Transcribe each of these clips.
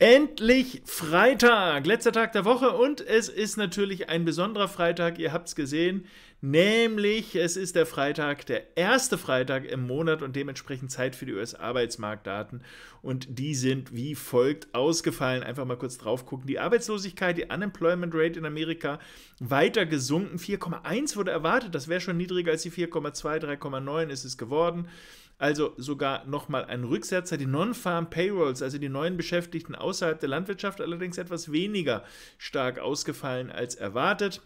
Endlich Freitag, letzter Tag der Woche und es ist natürlich ein besonderer Freitag, ihr habt es gesehen, nämlich es ist der Freitag, der erste Freitag im Monat und dementsprechend Zeit für die US-Arbeitsmarktdaten und die sind wie folgt ausgefallen. Einfach mal kurz drauf gucken. Die Arbeitslosigkeit, die Unemployment Rate in Amerika weiter gesunken, 4,1 wurde erwartet, das wäre schon niedriger als die 4,2, 3,9 ist es geworden also sogar nochmal ein Rücksetzer. Die Non-Farm Payrolls, also die neuen Beschäftigten außerhalb der Landwirtschaft, allerdings etwas weniger stark ausgefallen als erwartet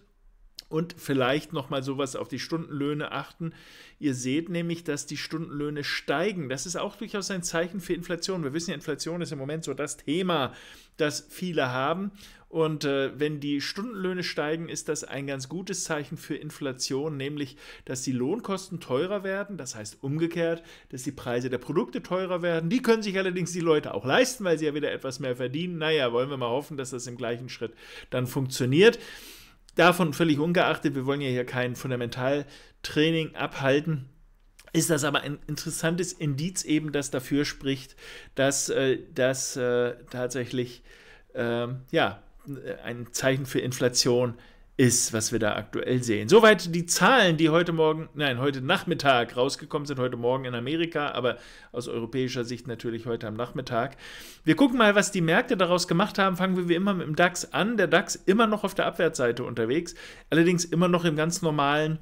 und vielleicht nochmal sowas auf die Stundenlöhne achten. Ihr seht nämlich, dass die Stundenlöhne steigen. Das ist auch durchaus ein Zeichen für Inflation. Wir wissen ja, Inflation ist im Moment so das Thema, das viele haben. Und äh, wenn die Stundenlöhne steigen, ist das ein ganz gutes Zeichen für Inflation, nämlich dass die Lohnkosten teurer werden. Das heißt umgekehrt, dass die Preise der Produkte teurer werden. Die können sich allerdings die Leute auch leisten, weil sie ja wieder etwas mehr verdienen. Naja, wollen wir mal hoffen, dass das im gleichen Schritt dann funktioniert. Davon völlig ungeachtet, wir wollen ja hier kein Fundamentaltraining abhalten ist das aber ein interessantes Indiz eben, das dafür spricht, dass äh, das äh, tatsächlich äh, ja ein Zeichen für Inflation ist, was wir da aktuell sehen. Soweit die Zahlen, die heute Morgen, nein, heute Nachmittag rausgekommen sind, heute Morgen in Amerika, aber aus europäischer Sicht natürlich heute am Nachmittag. Wir gucken mal, was die Märkte daraus gemacht haben. Fangen wir wie immer mit dem DAX an. Der DAX immer noch auf der Abwärtsseite unterwegs, allerdings immer noch im ganz normalen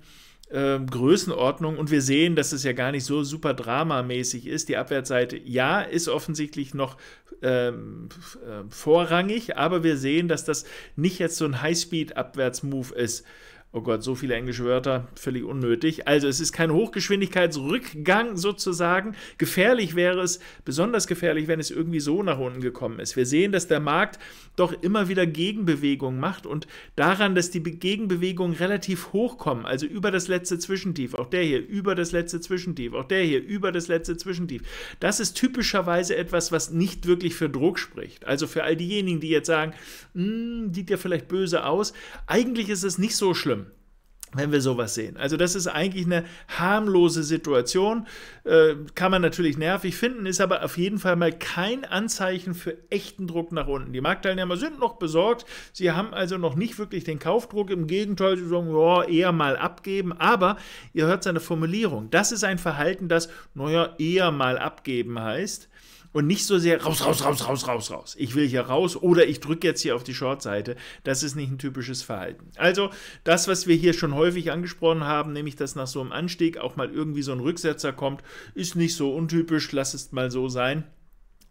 ähm, Größenordnung und wir sehen, dass es ja gar nicht so super dramamäßig ist. Die Abwärtsseite, ja, ist offensichtlich noch ähm, äh, vorrangig, aber wir sehen, dass das nicht jetzt so ein Highspeed-Abwärtsmove ist. Oh Gott, so viele englische Wörter, völlig unnötig. Also es ist kein Hochgeschwindigkeitsrückgang sozusagen. Gefährlich wäre es, besonders gefährlich, wenn es irgendwie so nach unten gekommen ist. Wir sehen, dass der Markt doch immer wieder Gegenbewegungen macht und daran, dass die Gegenbewegungen relativ hoch kommen, also über das letzte Zwischentief, auch der hier, über das letzte Zwischentief, auch der hier, über das letzte Zwischentief. Das ist typischerweise etwas, was nicht wirklich für Druck spricht. Also für all diejenigen, die jetzt sagen, hm, sieht ja vielleicht böse aus, eigentlich ist es nicht so schlimm wenn wir sowas sehen. Also das ist eigentlich eine harmlose Situation, äh, kann man natürlich nervig finden, ist aber auf jeden Fall mal kein Anzeichen für echten Druck nach unten. Die Marktteilnehmer sind noch besorgt, sie haben also noch nicht wirklich den Kaufdruck, im Gegenteil, sie sagen, ja, eher mal abgeben, aber ihr hört seine Formulierung, das ist ein Verhalten, das, naja, eher mal abgeben heißt und nicht so sehr raus, raus, raus, raus, raus, raus. Ich will hier raus oder ich drücke jetzt hier auf die Short-Seite. Das ist nicht ein typisches Verhalten. Also das, was wir hier schon häufig angesprochen haben, nämlich dass nach so einem Anstieg auch mal irgendwie so ein Rücksetzer kommt, ist nicht so untypisch. Lass es mal so sein.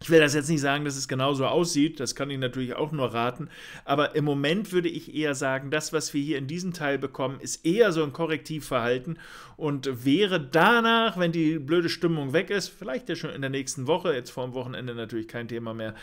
Ich will das jetzt nicht sagen, dass es genauso aussieht, das kann ich natürlich auch nur raten, aber im Moment würde ich eher sagen, das, was wir hier in diesem Teil bekommen, ist eher so ein Korrektivverhalten und wäre danach, wenn die blöde Stimmung weg ist, vielleicht ja schon in der nächsten Woche, jetzt vor dem Wochenende natürlich kein Thema mehr,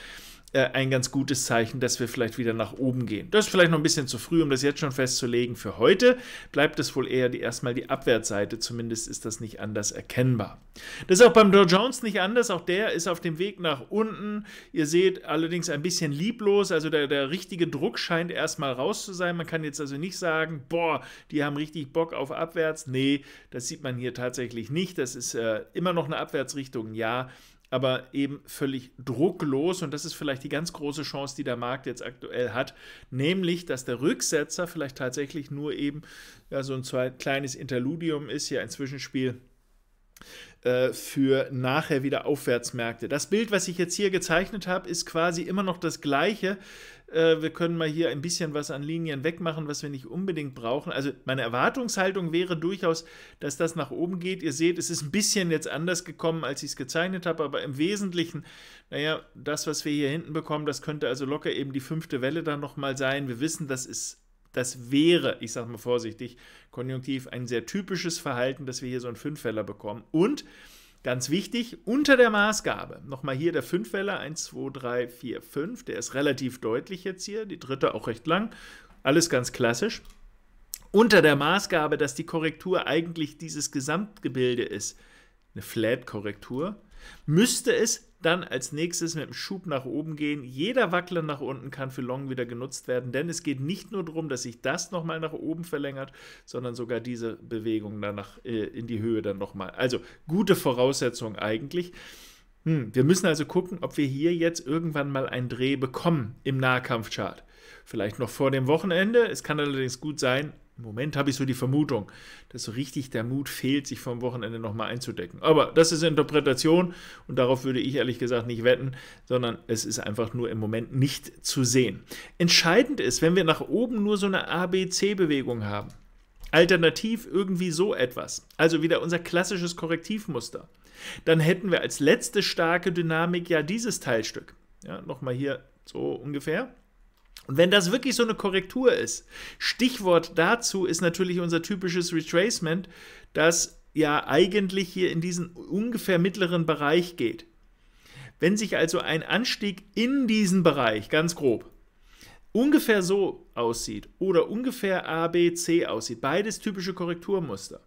äh, ein ganz gutes Zeichen, dass wir vielleicht wieder nach oben gehen. Das ist vielleicht noch ein bisschen zu früh, um das jetzt schon festzulegen. Für heute bleibt es wohl eher die, erstmal die Abwärtsseite, zumindest ist das nicht anders erkennbar. Das ist auch beim Dow Jones nicht anders, auch der ist auf dem Weg nach unten. Ihr seht allerdings ein bisschen lieblos, also der, der richtige Druck scheint erstmal raus zu sein. Man kann jetzt also nicht sagen, boah, die haben richtig Bock auf abwärts. Nee, das sieht man hier tatsächlich nicht. Das ist äh, immer noch eine Abwärtsrichtung, ja, aber eben völlig drucklos. Und das ist vielleicht die ganz große Chance, die der Markt jetzt aktuell hat, nämlich, dass der Rücksetzer vielleicht tatsächlich nur eben ja, so ein kleines Interludium ist, hier ein Zwischenspiel äh, für nachher wieder Aufwärtsmärkte. Das Bild, was ich jetzt hier gezeichnet habe, ist quasi immer noch das gleiche. Äh, wir können mal hier ein bisschen was an Linien wegmachen, was wir nicht unbedingt brauchen. Also meine Erwartungshaltung wäre durchaus, dass das nach oben geht. Ihr seht, es ist ein bisschen jetzt anders gekommen, als ich es gezeichnet habe, aber im Wesentlichen, naja, das, was wir hier hinten bekommen, das könnte also locker eben die fünfte Welle dann nochmal sein. Wir wissen, das ist das wäre, ich sage mal vorsichtig, konjunktiv ein sehr typisches Verhalten, dass wir hier so einen Fünffeller bekommen. Und Ganz wichtig, unter der Maßgabe. Nochmal hier der Fünfwäller, 1, 2, 3, 4, 5. Der ist relativ deutlich jetzt hier, die dritte auch recht lang. Alles ganz klassisch. Unter der Maßgabe, dass die Korrektur eigentlich dieses Gesamtgebilde ist. Eine Flat-Korrektur Müsste es dann als nächstes mit dem Schub nach oben gehen. Jeder Wackler nach unten kann für Long wieder genutzt werden, denn es geht nicht nur darum, dass sich das nochmal nach oben verlängert, sondern sogar diese Bewegung danach äh, in die Höhe dann nochmal. Also gute Voraussetzung eigentlich. Hm, wir müssen also gucken, ob wir hier jetzt irgendwann mal einen Dreh bekommen im Nahkampfchart. Vielleicht noch vor dem Wochenende. Es kann allerdings gut sein, im Moment habe ich so die Vermutung, dass so richtig der Mut fehlt, sich vom Wochenende nochmal einzudecken. Aber das ist Interpretation und darauf würde ich ehrlich gesagt nicht wetten, sondern es ist einfach nur im Moment nicht zu sehen. Entscheidend ist, wenn wir nach oben nur so eine ABC-Bewegung haben. Alternativ irgendwie so etwas. Also wieder unser klassisches Korrektivmuster. Dann hätten wir als letzte starke Dynamik ja dieses Teilstück. Ja, nochmal hier so ungefähr. Und wenn das wirklich so eine Korrektur ist, Stichwort dazu ist natürlich unser typisches Retracement, das ja eigentlich hier in diesen ungefähr mittleren Bereich geht. Wenn sich also ein Anstieg in diesen Bereich, ganz grob, ungefähr so aussieht oder ungefähr A, B, C aussieht, beides typische Korrekturmuster,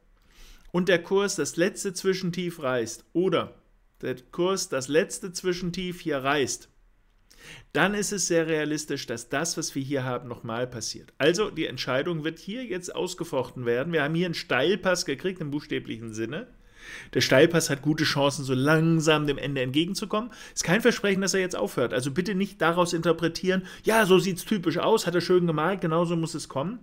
und der Kurs das letzte Zwischentief reißt oder der Kurs das letzte Zwischentief hier reißt, dann ist es sehr realistisch, dass das, was wir hier haben, nochmal passiert. Also die Entscheidung wird hier jetzt ausgefochten werden. Wir haben hier einen Steilpass gekriegt im buchstäblichen Sinne. Der Steilpass hat gute Chancen, so langsam dem Ende entgegenzukommen. Ist kein Versprechen, dass er jetzt aufhört. Also bitte nicht daraus interpretieren, ja, so sieht es typisch aus, hat er schön gemalt, genauso muss es kommen.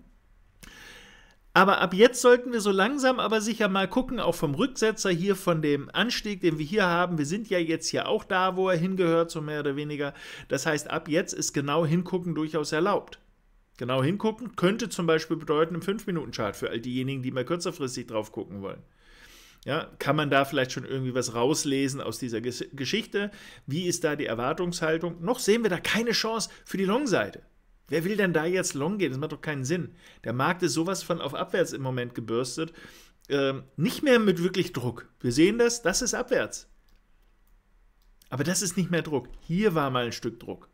Aber ab jetzt sollten wir so langsam aber sicher mal gucken, auch vom Rücksetzer hier, von dem Anstieg, den wir hier haben. Wir sind ja jetzt hier auch da, wo er hingehört, so mehr oder weniger. Das heißt, ab jetzt ist genau hingucken durchaus erlaubt. Genau hingucken könnte zum Beispiel bedeuten, im 5-Minuten-Chart für all diejenigen, die mal kürzerfristig drauf gucken wollen. Ja, kann man da vielleicht schon irgendwie was rauslesen aus dieser Geschichte? Wie ist da die Erwartungshaltung? Noch sehen wir da keine Chance für die Long-Seite. Wer will denn da jetzt long gehen? Das macht doch keinen Sinn. Der Markt ist sowas von auf abwärts im Moment gebürstet. Ähm, nicht mehr mit wirklich Druck. Wir sehen das, das ist abwärts. Aber das ist nicht mehr Druck. Hier war mal ein Stück Druck,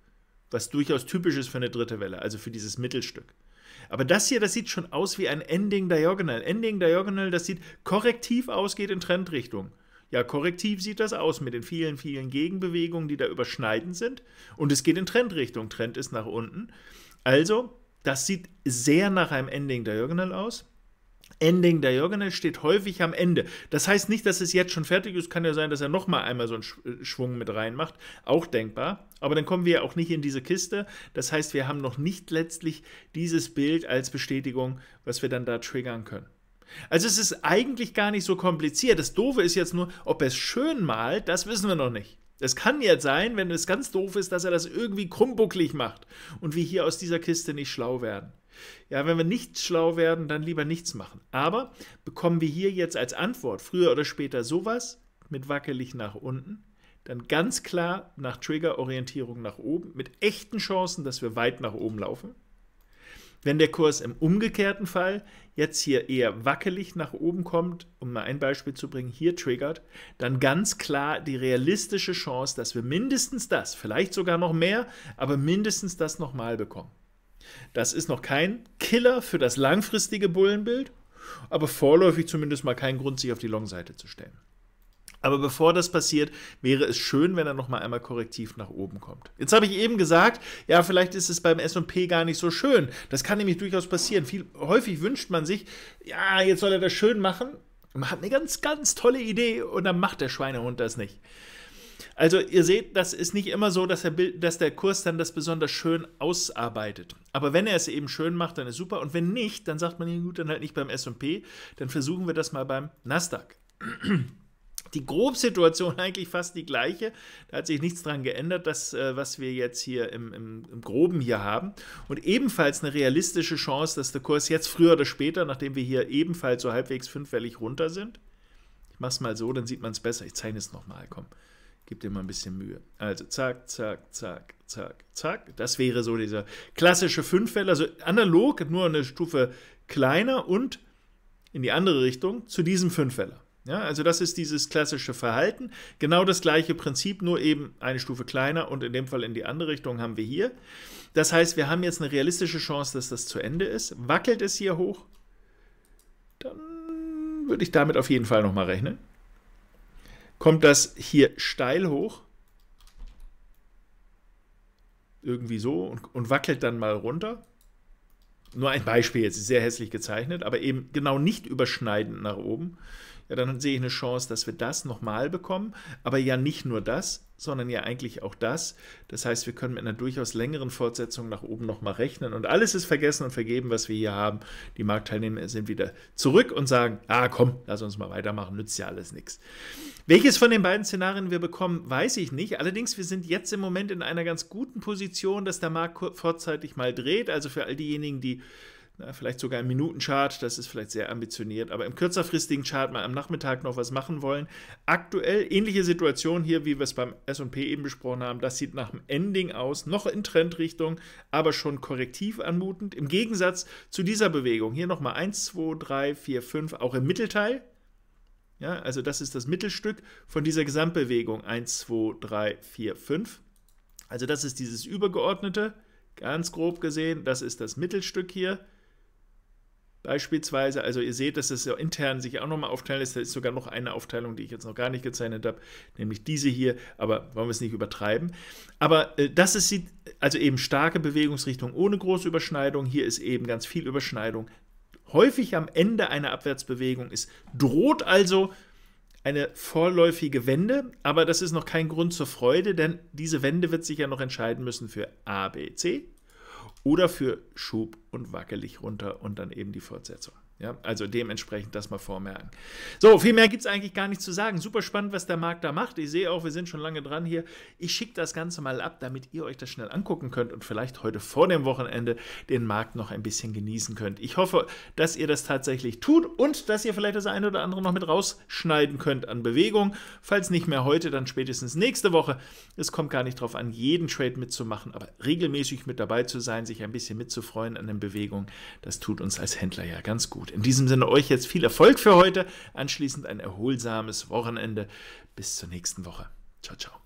was durchaus typisch ist für eine dritte Welle, also für dieses Mittelstück. Aber das hier, das sieht schon aus wie ein Ending Diagonal. Ending Diagonal, das sieht korrektiv aus, geht in Trendrichtung. Ja, korrektiv sieht das aus mit den vielen, vielen Gegenbewegungen, die da überschneidend sind. Und es geht in Trendrichtung. Trend ist nach unten. Also, das sieht sehr nach einem Ending Diagonal aus. Ending Diagonal steht häufig am Ende. Das heißt nicht, dass es jetzt schon fertig ist. Kann ja sein, dass er nochmal einmal so einen äh, Schwung mit reinmacht. Auch denkbar. Aber dann kommen wir ja auch nicht in diese Kiste. Das heißt, wir haben noch nicht letztlich dieses Bild als Bestätigung, was wir dann da triggern können. Also es ist eigentlich gar nicht so kompliziert. Das Doofe ist jetzt nur, ob er es schön malt, das wissen wir noch nicht. Es kann jetzt sein, wenn es ganz doof ist, dass er das irgendwie krummbucklig macht und wir hier aus dieser Kiste nicht schlau werden. Ja, wenn wir nicht schlau werden, dann lieber nichts machen. Aber bekommen wir hier jetzt als Antwort früher oder später sowas mit wackelig nach unten, dann ganz klar nach Trigger-Orientierung nach oben, mit echten Chancen, dass wir weit nach oben laufen. Wenn der Kurs im umgekehrten Fall jetzt hier eher wackelig nach oben kommt, um mal ein Beispiel zu bringen, hier triggert, dann ganz klar die realistische Chance, dass wir mindestens das, vielleicht sogar noch mehr, aber mindestens das nochmal bekommen. Das ist noch kein Killer für das langfristige Bullenbild, aber vorläufig zumindest mal kein Grund, sich auf die Long-Seite zu stellen. Aber bevor das passiert, wäre es schön, wenn er noch mal einmal korrektiv nach oben kommt. Jetzt habe ich eben gesagt, ja, vielleicht ist es beim S&P gar nicht so schön. Das kann nämlich durchaus passieren. Viel, häufig wünscht man sich, ja, jetzt soll er das schön machen. Man hat eine ganz, ganz tolle Idee und dann macht der Schweinehund das nicht. Also ihr seht, das ist nicht immer so, dass der, dass der Kurs dann das besonders schön ausarbeitet. Aber wenn er es eben schön macht, dann ist super. Und wenn nicht, dann sagt man, ihm, gut, dann halt nicht beim S&P, dann versuchen wir das mal beim Nasdaq die Grobsituation eigentlich fast die gleiche. Da hat sich nichts dran geändert, das, äh, was wir jetzt hier im, im, im, Groben hier haben. Und ebenfalls eine realistische Chance, dass der Kurs jetzt früher oder später, nachdem wir hier ebenfalls so halbwegs fünffällig runter sind, ich mache es mal so, dann sieht man es besser. Ich zeige es nochmal, komm. Gib dir mal ein bisschen Mühe. Also zack, zack, zack, zack, zack. Das wäre so dieser klassische Fünffäller, also analog, nur eine Stufe kleiner und in die andere Richtung zu diesem Fünffäller. Ja, also das ist dieses klassische Verhalten. Genau das gleiche Prinzip, nur eben eine Stufe kleiner und in dem Fall in die andere Richtung haben wir hier. Das heißt, wir haben jetzt eine realistische Chance, dass das zu Ende ist. Wackelt es hier hoch, dann würde ich damit auf jeden Fall nochmal rechnen. Kommt das hier steil hoch, irgendwie so, und, und wackelt dann mal runter, nur ein Beispiel jetzt, sehr hässlich gezeichnet, aber eben genau nicht überschneidend nach oben ja, dann sehe ich eine Chance, dass wir das nochmal bekommen. Aber ja nicht nur das, sondern ja eigentlich auch das. Das heißt, wir können mit einer durchaus längeren Fortsetzung nach oben nochmal rechnen. Und alles ist vergessen und vergeben, was wir hier haben. Die Marktteilnehmer sind wieder zurück und sagen, ah komm, lass uns mal weitermachen, nützt ja alles nichts. Welches von den beiden Szenarien wir bekommen, weiß ich nicht. Allerdings, wir sind jetzt im Moment in einer ganz guten Position, dass der Markt vorzeitig mal dreht. Also für all diejenigen, die ja, äh, vielleicht sogar im Minutenchart, das ist vielleicht sehr ambitioniert, aber im kürzerfristigen Chart mal am Nachmittag noch was machen wollen. Aktuell ähnliche Situation hier, wie wir es beim SP eben besprochen haben. Das sieht nach dem Ending aus, noch in Trendrichtung, aber schon korrektiv anmutend. Im Gegensatz zu dieser Bewegung, hier nochmal 1, 2, 3, 4, 5, auch im Mittelteil, ja, also das ist das Mittelstück von dieser Gesamtbewegung 1, 2, 3, 4, 5. Also das ist dieses übergeordnete, ganz grob gesehen, das ist das Mittelstück hier beispielsweise. Also ihr seht, dass es ja intern sich auch nochmal aufteilen lässt. Da ist sogar noch eine Aufteilung, die ich jetzt noch gar nicht gezeichnet habe, nämlich diese hier. Aber wollen wir es nicht übertreiben. Aber äh, das ist die, also eben starke Bewegungsrichtung ohne große Überschneidung. Hier ist eben ganz viel Überschneidung. Häufig am Ende einer Abwärtsbewegung ist droht also eine vorläufige Wende, aber das ist noch kein Grund zur Freude, denn diese Wende wird sich ja noch entscheiden müssen für A, B, C oder für Schub und wackelig runter und dann eben die Fortsetzung. Ja, also dementsprechend das mal vormerken. So, viel mehr gibt es eigentlich gar nicht zu sagen. Super spannend, was der Markt da macht. Ich sehe auch, wir sind schon lange dran hier. Ich schicke das Ganze mal ab, damit ihr euch das schnell angucken könnt und vielleicht heute vor dem Wochenende den Markt noch ein bisschen genießen könnt. Ich hoffe, dass ihr das tatsächlich tut und dass ihr vielleicht das eine oder andere noch mit rausschneiden könnt an Bewegung. Falls nicht mehr heute, dann spätestens nächste Woche. Es kommt gar nicht darauf an, jeden Trade mitzumachen, aber regelmäßig mit dabei zu sein, sich ein bisschen mitzufreuen an den Bewegungen, das tut uns als Händler ja ganz gut. In diesem Sinne euch jetzt viel Erfolg für heute, anschließend ein erholsames Wochenende. Bis zur nächsten Woche. Ciao, ciao.